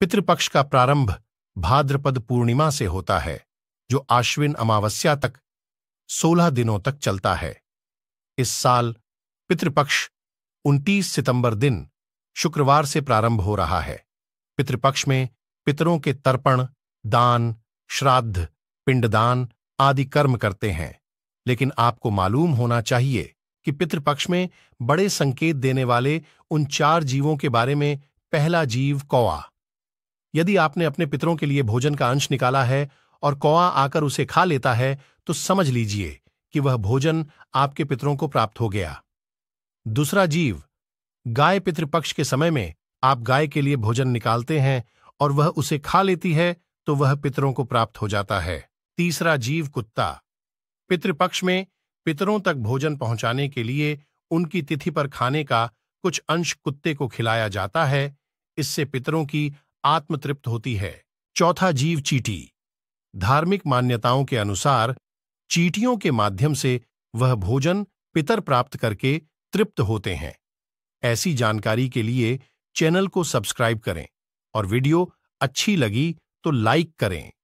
पितृपक्ष का प्रारंभ भाद्रपद पूर्णिमा से होता है जो आश्विन अमावस्या तक सोलह दिनों तक चलता है इस साल पितृपक्ष 29 सितंबर दिन शुक्रवार से प्रारंभ हो रहा है पितृपक्ष में पितरों के तर्पण दान श्राद्ध पिंडदान आदि कर्म करते हैं लेकिन आपको मालूम होना चाहिए कि पितृपक्ष में बड़े संकेत देने वाले उन चार जीवों के बारे में पहला जीव कौआ यदि आपने अपने पितरों के लिए भोजन का अंश निकाला है और कौआ आकर उसे खा लेता है तो समझ लीजिए कि वह भोजन आपके पितरों को प्राप्त हो गया दूसरा जीव गाय पितृपक्ष के समय में आप गाय के लिए भोजन निकालते हैं और वह उसे खा लेती है तो वह पितरों को प्राप्त हो जाता है तीसरा जीव कुत्ता पितृपक्ष में पितरों तक भोजन पहुंचाने के लिए उनकी तिथि पर खाने का कुछ अंश कुत्ते को खिलाया जाता है इससे पितरों की आत्मतृप्त होती है चौथा जीव चीटी धार्मिक मान्यताओं के अनुसार चीटियों के माध्यम से वह भोजन पितर प्राप्त करके तृप्त होते हैं ऐसी जानकारी के लिए चैनल को सब्सक्राइब करें और वीडियो अच्छी लगी तो लाइक करें